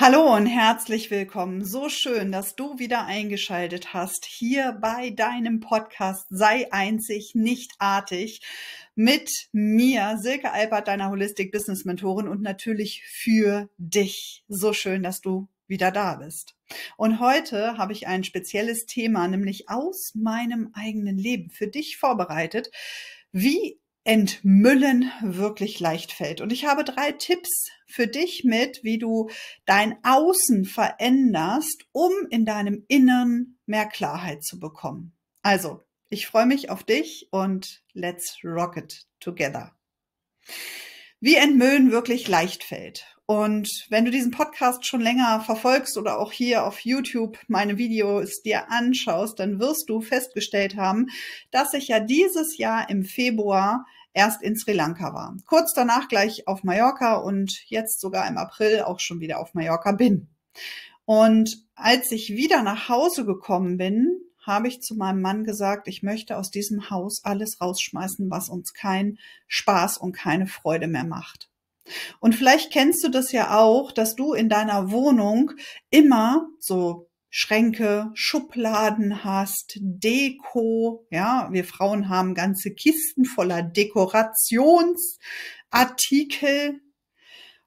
Hallo und herzlich willkommen. So schön, dass du wieder eingeschaltet hast hier bei deinem Podcast Sei einzig, nicht artig mit mir, Silke Albert, deiner Holistic Business Mentorin und natürlich für dich. So schön, dass du wieder da bist. Und heute habe ich ein spezielles Thema, nämlich aus meinem eigenen Leben für dich vorbereitet, wie Entmüllen wirklich leicht fällt. Und ich habe drei Tipps für dich mit, wie du dein Außen veränderst, um in deinem Inneren mehr Klarheit zu bekommen. Also, ich freue mich auf dich und let's rock it together. Wie Entmüllen wirklich leicht fällt. Und wenn du diesen Podcast schon länger verfolgst oder auch hier auf YouTube meine Videos dir anschaust, dann wirst du festgestellt haben, dass ich ja dieses Jahr im Februar erst in Sri Lanka war. Kurz danach gleich auf Mallorca und jetzt sogar im April auch schon wieder auf Mallorca bin. Und als ich wieder nach Hause gekommen bin, habe ich zu meinem Mann gesagt, ich möchte aus diesem Haus alles rausschmeißen, was uns keinen Spaß und keine Freude mehr macht. Und vielleicht kennst du das ja auch, dass du in deiner Wohnung immer so Schränke, Schubladen hast, Deko. Ja, wir Frauen haben ganze Kisten voller Dekorationsartikel.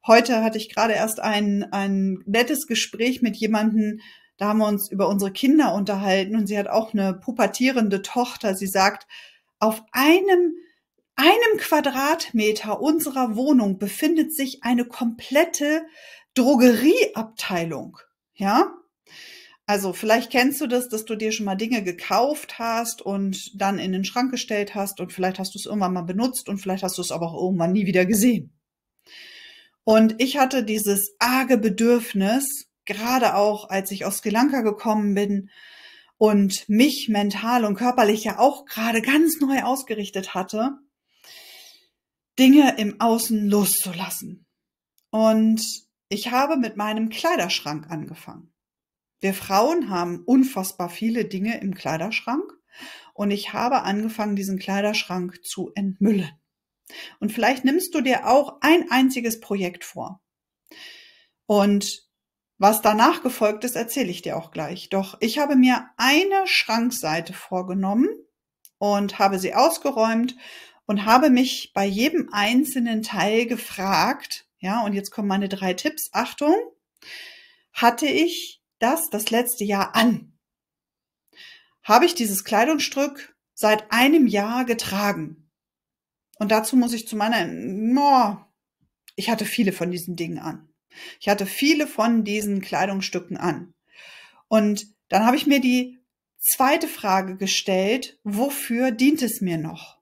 Heute hatte ich gerade erst ein, ein nettes Gespräch mit jemanden. da haben wir uns über unsere Kinder unterhalten und sie hat auch eine pubertierende Tochter. Sie sagt, auf einem einem Quadratmeter unserer Wohnung befindet sich eine komplette Drogerieabteilung. Ja, also vielleicht kennst du das, dass du dir schon mal Dinge gekauft hast und dann in den Schrank gestellt hast und vielleicht hast du es irgendwann mal benutzt und vielleicht hast du es aber auch irgendwann nie wieder gesehen. Und ich hatte dieses arge Bedürfnis, gerade auch als ich aus Sri Lanka gekommen bin und mich mental und körperlich ja auch gerade ganz neu ausgerichtet hatte, Dinge im Außen loszulassen. Und ich habe mit meinem Kleiderschrank angefangen. Wir Frauen haben unfassbar viele Dinge im Kleiderschrank und ich habe angefangen, diesen Kleiderschrank zu entmüllen. Und vielleicht nimmst du dir auch ein einziges Projekt vor. Und was danach gefolgt ist, erzähle ich dir auch gleich. Doch ich habe mir eine Schrankseite vorgenommen und habe sie ausgeräumt und habe mich bei jedem einzelnen Teil gefragt, ja, und jetzt kommen meine drei Tipps. Achtung, hatte ich das das letzte Jahr an? Habe ich dieses Kleidungsstück seit einem Jahr getragen? Und dazu muss ich zu meiner, oh, ich hatte viele von diesen Dingen an. Ich hatte viele von diesen Kleidungsstücken an. Und dann habe ich mir die zweite Frage gestellt, wofür dient es mir noch?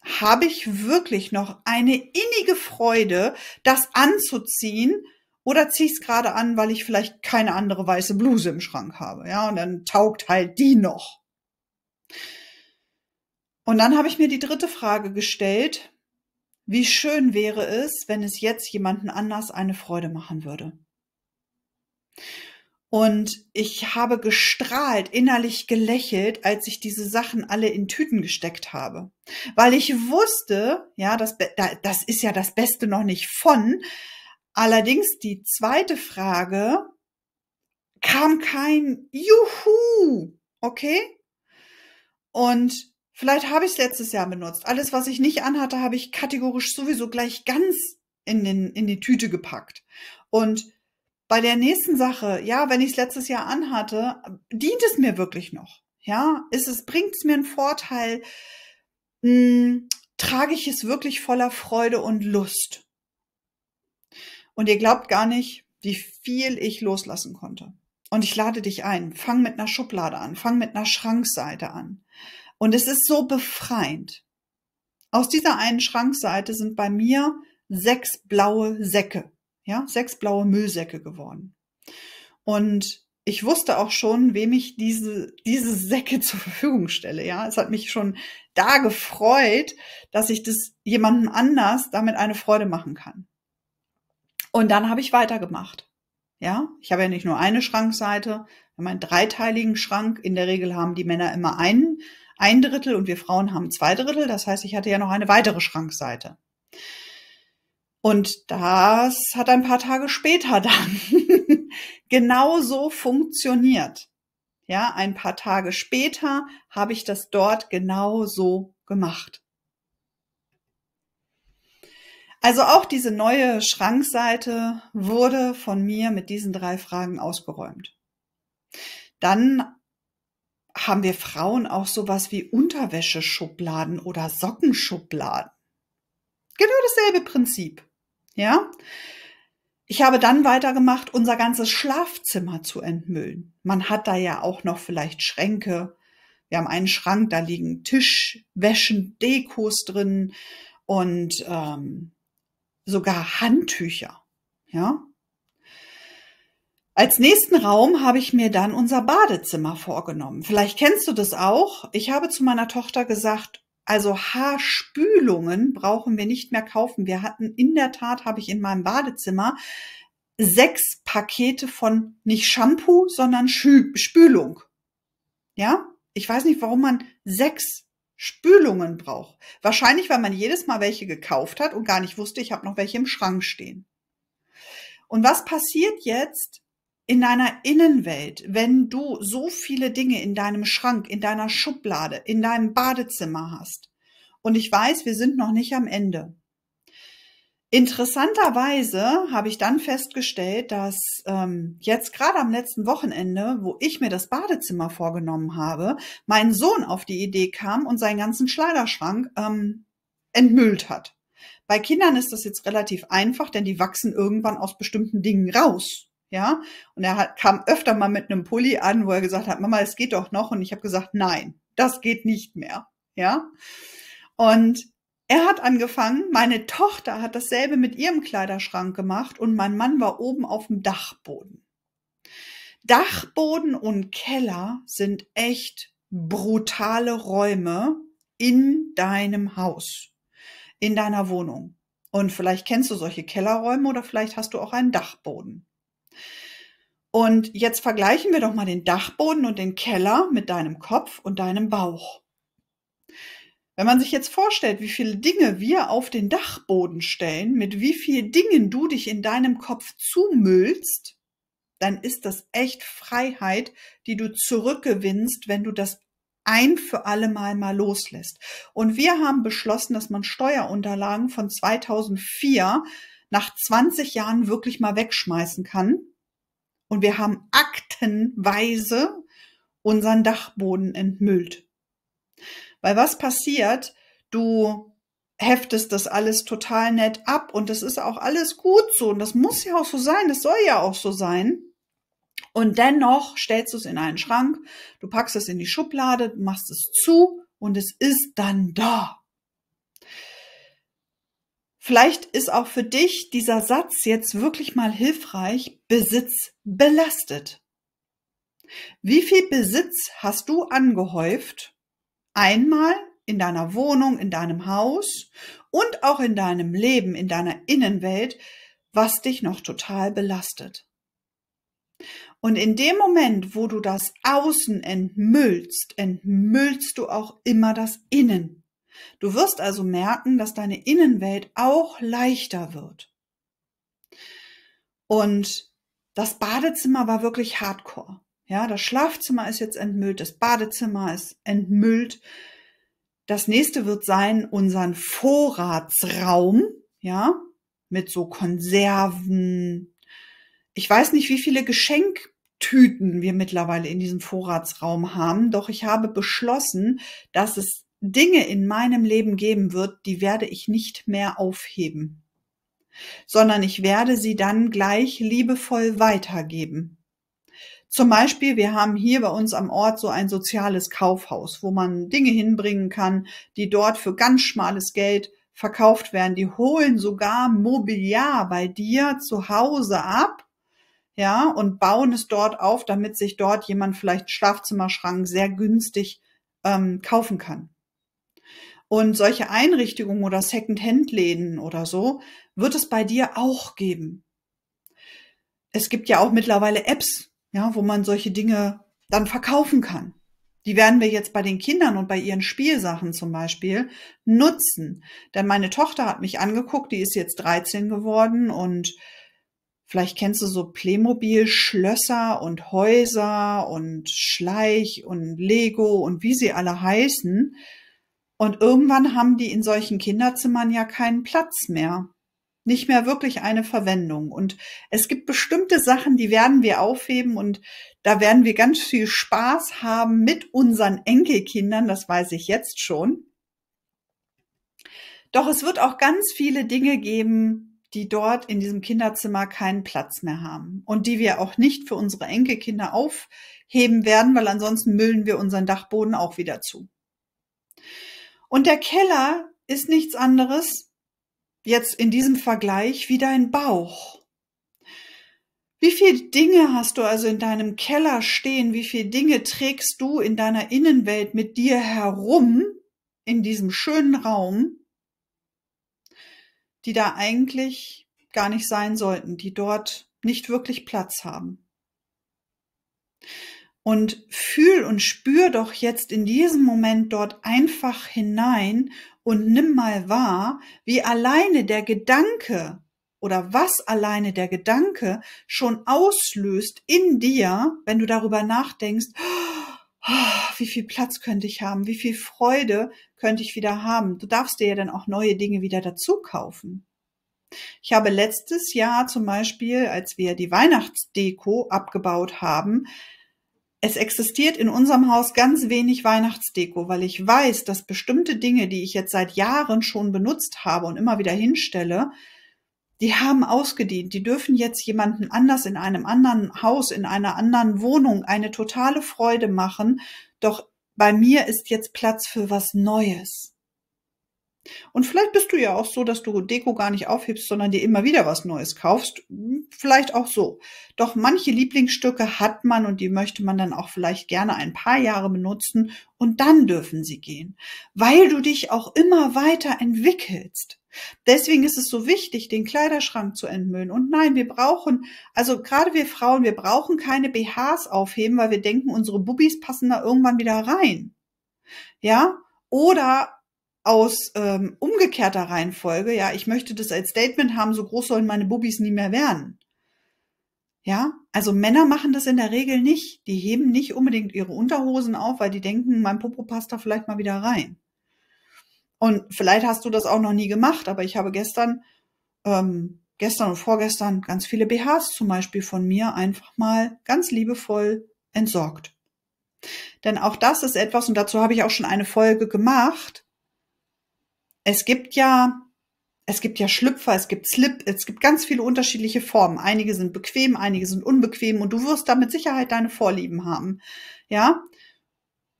Habe ich wirklich noch eine innige Freude, das anzuziehen, oder zieh ich's gerade an, weil ich vielleicht keine andere weiße Bluse im Schrank habe. Ja, und dann taugt halt die noch. Und dann habe ich mir die dritte Frage gestellt. Wie schön wäre es, wenn es jetzt jemanden anders eine Freude machen würde? Und ich habe gestrahlt, innerlich gelächelt, als ich diese Sachen alle in Tüten gesteckt habe. Weil ich wusste, ja, das, das ist ja das Beste noch nicht von, Allerdings die zweite Frage kam kein Juhu, okay? Und vielleicht habe ich es letztes Jahr benutzt. Alles, was ich nicht anhatte, habe ich kategorisch sowieso gleich ganz in, den, in die Tüte gepackt. Und bei der nächsten Sache, ja, wenn ich es letztes Jahr anhatte, dient es mir wirklich noch? Ja, ist es, bringt es mir einen Vorteil? Mh, hm, trage ich es wirklich voller Freude und Lust? Und ihr glaubt gar nicht, wie viel ich loslassen konnte. Und ich lade dich ein. Fang mit einer Schublade an. Fang mit einer Schrankseite an. Und es ist so befreiend. Aus dieser einen Schrankseite sind bei mir sechs blaue Säcke. Ja, sechs blaue Müllsäcke geworden. Und ich wusste auch schon, wem ich diese, diese Säcke zur Verfügung stelle. Ja, es hat mich schon da gefreut, dass ich das jemandem anders damit eine Freude machen kann. Und dann habe ich weitergemacht. Ja, ich habe ja nicht nur eine Schrankseite, wir haben einen dreiteiligen Schrank. In der Regel haben die Männer immer einen, ein Drittel und wir Frauen haben zwei Drittel. Das heißt, ich hatte ja noch eine weitere Schrankseite. Und das hat ein paar Tage später dann genauso funktioniert. Ja, ein paar Tage später habe ich das dort genauso gemacht. Also auch diese neue Schrankseite wurde von mir mit diesen drei Fragen ausgeräumt. Dann haben wir Frauen auch sowas wie Unterwäscheschubladen oder Sockenschubladen. Genau dasselbe Prinzip. Ja? Ich habe dann weitergemacht, unser ganzes Schlafzimmer zu entmüllen. Man hat da ja auch noch vielleicht Schränke. Wir haben einen Schrank, da liegen Tischwäschen, Dekos drin und ähm, sogar Handtücher. Ja. Als nächsten Raum habe ich mir dann unser Badezimmer vorgenommen. Vielleicht kennst du das auch. Ich habe zu meiner Tochter gesagt, also Haarspülungen brauchen wir nicht mehr kaufen. Wir hatten in der Tat, habe ich in meinem Badezimmer sechs Pakete von nicht Shampoo, sondern Spülung. Ja, ich weiß nicht, warum man sechs Spülungen brauche. Wahrscheinlich, weil man jedes Mal welche gekauft hat und gar nicht wusste, ich habe noch welche im Schrank stehen. Und was passiert jetzt in deiner Innenwelt, wenn du so viele Dinge in deinem Schrank, in deiner Schublade, in deinem Badezimmer hast? Und ich weiß, wir sind noch nicht am Ende. Interessanterweise habe ich dann festgestellt, dass ähm, jetzt gerade am letzten Wochenende, wo ich mir das Badezimmer vorgenommen habe, mein Sohn auf die Idee kam und seinen ganzen Schleiderschrank ähm, entmüllt hat. Bei Kindern ist das jetzt relativ einfach, denn die wachsen irgendwann aus bestimmten Dingen raus. Ja, und er hat, kam öfter mal mit einem Pulli an, wo er gesagt hat, Mama, es geht doch noch. Und ich habe gesagt, nein, das geht nicht mehr. Ja, und er hat angefangen, meine Tochter hat dasselbe mit ihrem Kleiderschrank gemacht und mein Mann war oben auf dem Dachboden. Dachboden und Keller sind echt brutale Räume in deinem Haus, in deiner Wohnung. Und vielleicht kennst du solche Kellerräume oder vielleicht hast du auch einen Dachboden. Und jetzt vergleichen wir doch mal den Dachboden und den Keller mit deinem Kopf und deinem Bauch. Wenn man sich jetzt vorstellt, wie viele Dinge wir auf den Dachboden stellen, mit wie vielen Dingen du dich in deinem Kopf zumüllst, dann ist das echt Freiheit, die du zurückgewinnst, wenn du das ein für alle Mal mal loslässt. Und wir haben beschlossen, dass man Steuerunterlagen von 2004 nach 20 Jahren wirklich mal wegschmeißen kann. Und wir haben aktenweise unseren Dachboden entmüllt. Weil was passiert? Du heftest das alles total nett ab und das ist auch alles gut so und das muss ja auch so sein, das soll ja auch so sein. Und dennoch stellst du es in einen Schrank, du packst es in die Schublade, machst es zu und es ist dann da. Vielleicht ist auch für dich dieser Satz jetzt wirklich mal hilfreich, Besitz belastet. Wie viel Besitz hast du angehäuft Einmal in deiner Wohnung, in deinem Haus und auch in deinem Leben, in deiner Innenwelt, was dich noch total belastet. Und in dem Moment, wo du das Außen entmüllst, entmüllst du auch immer das Innen. Du wirst also merken, dass deine Innenwelt auch leichter wird. Und das Badezimmer war wirklich hardcore. Ja, das Schlafzimmer ist jetzt entmüllt, das Badezimmer ist entmüllt. Das nächste wird sein, unseren Vorratsraum, ja, mit so Konserven. Ich weiß nicht, wie viele Geschenktüten wir mittlerweile in diesem Vorratsraum haben, doch ich habe beschlossen, dass es Dinge in meinem Leben geben wird, die werde ich nicht mehr aufheben, sondern ich werde sie dann gleich liebevoll weitergeben. Zum Beispiel, wir haben hier bei uns am Ort so ein soziales Kaufhaus, wo man Dinge hinbringen kann, die dort für ganz schmales Geld verkauft werden. Die holen sogar Mobiliar bei dir zu Hause ab, ja, und bauen es dort auf, damit sich dort jemand vielleicht Schlafzimmerschrank sehr günstig ähm, kaufen kann. Und solche Einrichtungen oder Second-Hand-Läden oder so wird es bei dir auch geben. Es gibt ja auch mittlerweile Apps, ja, wo man solche Dinge dann verkaufen kann. Die werden wir jetzt bei den Kindern und bei ihren Spielsachen zum Beispiel nutzen. Denn meine Tochter hat mich angeguckt, die ist jetzt 13 geworden und vielleicht kennst du so Playmobil-Schlösser und Häuser und Schleich und Lego und wie sie alle heißen. Und irgendwann haben die in solchen Kinderzimmern ja keinen Platz mehr nicht mehr wirklich eine Verwendung. Und es gibt bestimmte Sachen, die werden wir aufheben und da werden wir ganz viel Spaß haben mit unseren Enkelkindern, das weiß ich jetzt schon. Doch es wird auch ganz viele Dinge geben, die dort in diesem Kinderzimmer keinen Platz mehr haben und die wir auch nicht für unsere Enkelkinder aufheben werden, weil ansonsten müllen wir unseren Dachboden auch wieder zu. Und der Keller ist nichts anderes jetzt in diesem Vergleich wie dein Bauch. Wie viele Dinge hast du also in deinem Keller stehen? Wie viele Dinge trägst du in deiner Innenwelt mit dir herum, in diesem schönen Raum, die da eigentlich gar nicht sein sollten, die dort nicht wirklich Platz haben? Und fühl und spür doch jetzt in diesem Moment dort einfach hinein und nimm mal wahr, wie alleine der Gedanke oder was alleine der Gedanke schon auslöst in dir, wenn du darüber nachdenkst, oh, wie viel Platz könnte ich haben, wie viel Freude könnte ich wieder haben. Du darfst dir ja dann auch neue Dinge wieder dazu kaufen. Ich habe letztes Jahr zum Beispiel, als wir die Weihnachtsdeko abgebaut haben, es existiert in unserem Haus ganz wenig Weihnachtsdeko, weil ich weiß, dass bestimmte Dinge, die ich jetzt seit Jahren schon benutzt habe und immer wieder hinstelle, die haben ausgedient. Die dürfen jetzt jemanden anders in einem anderen Haus, in einer anderen Wohnung eine totale Freude machen. Doch bei mir ist jetzt Platz für was Neues. Und vielleicht bist du ja auch so, dass du Deko gar nicht aufhebst, sondern dir immer wieder was Neues kaufst. Vielleicht auch so. Doch manche Lieblingsstücke hat man und die möchte man dann auch vielleicht gerne ein paar Jahre benutzen und dann dürfen sie gehen, weil du dich auch immer weiter entwickelst. Deswegen ist es so wichtig, den Kleiderschrank zu entmüllen. Und nein, wir brauchen, also gerade wir Frauen, wir brauchen keine BHs aufheben, weil wir denken, unsere Bubis passen da irgendwann wieder rein. Ja? Oder aus ähm, umgekehrter Reihenfolge, ja, ich möchte das als Statement haben, so groß sollen meine Bubis nie mehr werden. Ja, also Männer machen das in der Regel nicht. Die heben nicht unbedingt ihre Unterhosen auf, weil die denken, mein Popo passt da vielleicht mal wieder rein. Und vielleicht hast du das auch noch nie gemacht, aber ich habe gestern, ähm, gestern und vorgestern ganz viele BHs zum Beispiel von mir einfach mal ganz liebevoll entsorgt. Denn auch das ist etwas, und dazu habe ich auch schon eine Folge gemacht, es gibt ja, es gibt ja Schlüpfer, es gibt Slip, es gibt ganz viele unterschiedliche Formen. Einige sind bequem, einige sind unbequem und du wirst da mit Sicherheit deine Vorlieben haben. Ja?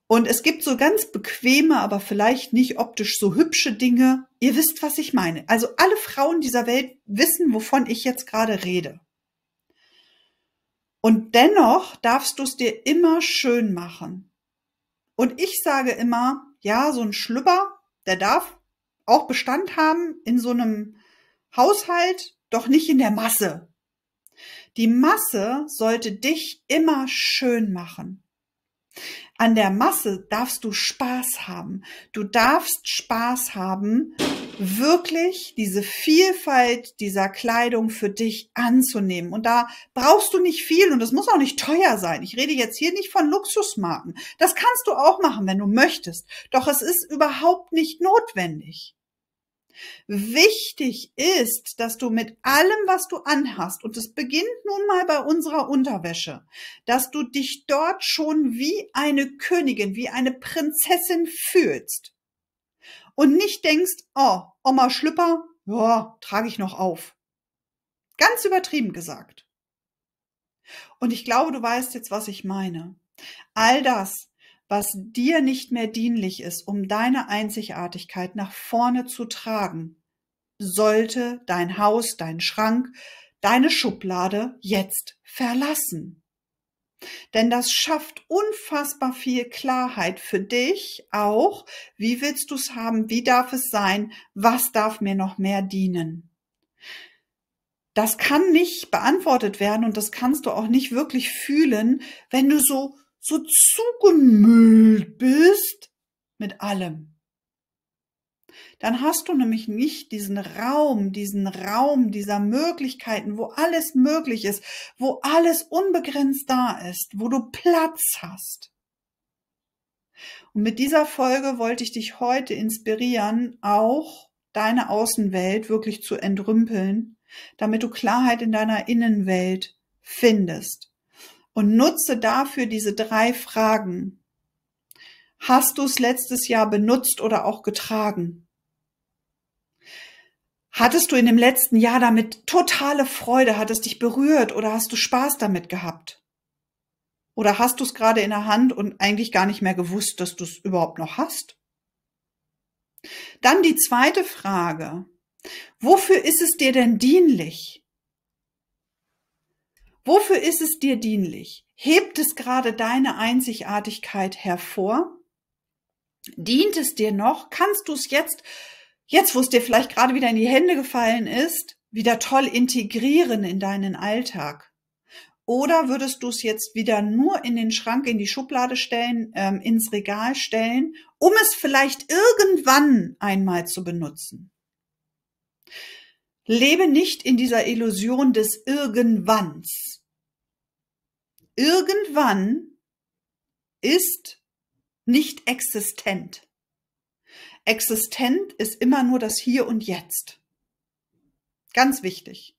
Und es gibt so ganz bequeme, aber vielleicht nicht optisch so hübsche Dinge. Ihr wisst, was ich meine. Also alle Frauen dieser Welt wissen, wovon ich jetzt gerade rede. Und dennoch darfst du es dir immer schön machen. Und ich sage immer, ja, so ein Schlüpper, der darf auch Bestand haben in so einem Haushalt, doch nicht in der Masse. Die Masse sollte dich immer schön machen. An der Masse darfst du Spaß haben. Du darfst Spaß haben, wirklich diese Vielfalt dieser Kleidung für dich anzunehmen. Und da brauchst du nicht viel und es muss auch nicht teuer sein. Ich rede jetzt hier nicht von Luxusmarken. Das kannst du auch machen, wenn du möchtest. Doch es ist überhaupt nicht notwendig. Wichtig ist, dass du mit allem, was du anhast, und es beginnt nun mal bei unserer Unterwäsche, dass du dich dort schon wie eine Königin, wie eine Prinzessin fühlst. Und nicht denkst, oh, Oma Schlüpper, ja, trage ich noch auf. Ganz übertrieben gesagt. Und ich glaube, du weißt jetzt, was ich meine. All das, was dir nicht mehr dienlich ist, um deine Einzigartigkeit nach vorne zu tragen, sollte dein Haus, dein Schrank, deine Schublade jetzt verlassen. Denn das schafft unfassbar viel Klarheit für dich auch. Wie willst du es haben? Wie darf es sein? Was darf mir noch mehr dienen? Das kann nicht beantwortet werden und das kannst du auch nicht wirklich fühlen, wenn du so so zugemüllt bist mit allem. Dann hast du nämlich nicht diesen Raum, diesen Raum dieser Möglichkeiten, wo alles möglich ist, wo alles unbegrenzt da ist, wo du Platz hast. Und mit dieser Folge wollte ich dich heute inspirieren, auch deine Außenwelt wirklich zu entrümpeln, damit du Klarheit in deiner Innenwelt findest und nutze dafür diese drei Fragen. Hast du es letztes Jahr benutzt oder auch getragen? Hattest du in dem letzten Jahr damit totale Freude? Hat es dich berührt oder hast du Spaß damit gehabt? Oder hast du es gerade in der Hand und eigentlich gar nicht mehr gewusst, dass du es überhaupt noch hast? Dann die zweite Frage. Wofür ist es dir denn dienlich? Wofür ist es dir dienlich? Hebt es gerade deine Einzigartigkeit hervor? Dient es dir noch? Kannst du es jetzt, jetzt wo es dir vielleicht gerade wieder in die Hände gefallen ist, wieder toll integrieren in deinen Alltag? Oder würdest du es jetzt wieder nur in den Schrank, in die Schublade stellen, ähm, ins Regal stellen, um es vielleicht irgendwann einmal zu benutzen? Lebe nicht in dieser Illusion des Irgendwanns. Irgendwann ist nicht existent. Existent ist immer nur das Hier und Jetzt. Ganz wichtig.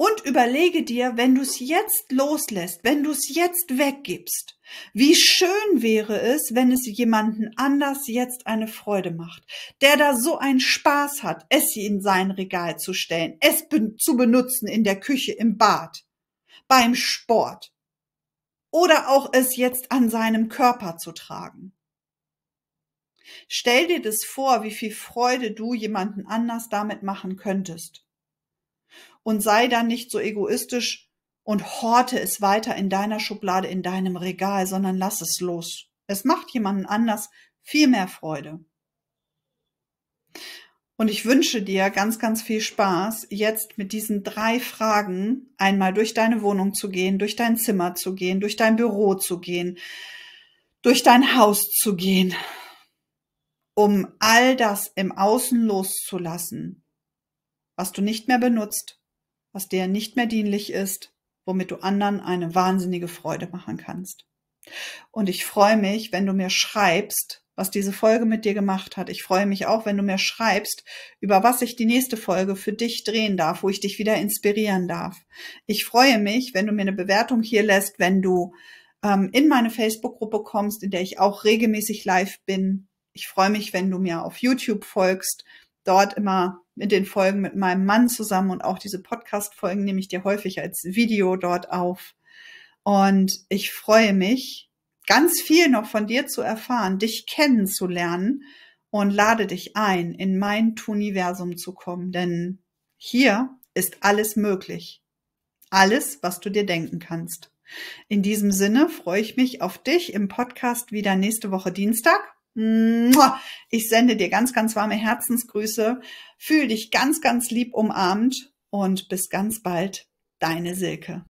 Und überlege dir, wenn du es jetzt loslässt, wenn du es jetzt weggibst, wie schön wäre es, wenn es jemanden anders jetzt eine Freude macht, der da so einen Spaß hat, es in sein Regal zu stellen, es zu benutzen in der Küche, im Bad, beim Sport oder auch es jetzt an seinem Körper zu tragen. Stell dir das vor, wie viel Freude du jemanden anders damit machen könntest und sei dann nicht so egoistisch und horte es weiter in deiner Schublade, in deinem Regal, sondern lass es los. Es macht jemanden anders viel mehr Freude. Und ich wünsche dir ganz, ganz viel Spaß, jetzt mit diesen drei Fragen einmal durch deine Wohnung zu gehen, durch dein Zimmer zu gehen, durch dein Büro zu gehen, durch dein Haus zu gehen, um all das im Außen loszulassen, was du nicht mehr benutzt, was dir nicht mehr dienlich ist, womit du anderen eine wahnsinnige Freude machen kannst. Und ich freue mich, wenn du mir schreibst, was diese Folge mit dir gemacht hat. Ich freue mich auch, wenn du mir schreibst, über was ich die nächste Folge für dich drehen darf, wo ich dich wieder inspirieren darf. Ich freue mich, wenn du mir eine Bewertung hier lässt, wenn du ähm, in meine Facebook-Gruppe kommst, in der ich auch regelmäßig live bin. Ich freue mich, wenn du mir auf YouTube folgst, dort immer in den Folgen mit meinem Mann zusammen und auch diese Podcast-Folgen nehme ich dir häufig als Video dort auf. Und ich freue mich, ganz viel noch von dir zu erfahren, dich kennenzulernen und lade dich ein, in mein Tuniversum zu kommen, denn hier ist alles möglich. Alles, was du dir denken kannst. In diesem Sinne freue ich mich auf dich im Podcast wieder nächste Woche Dienstag. Ich sende dir ganz, ganz warme Herzensgrüße. Fühl dich ganz, ganz lieb umarmt und bis ganz bald. Deine Silke.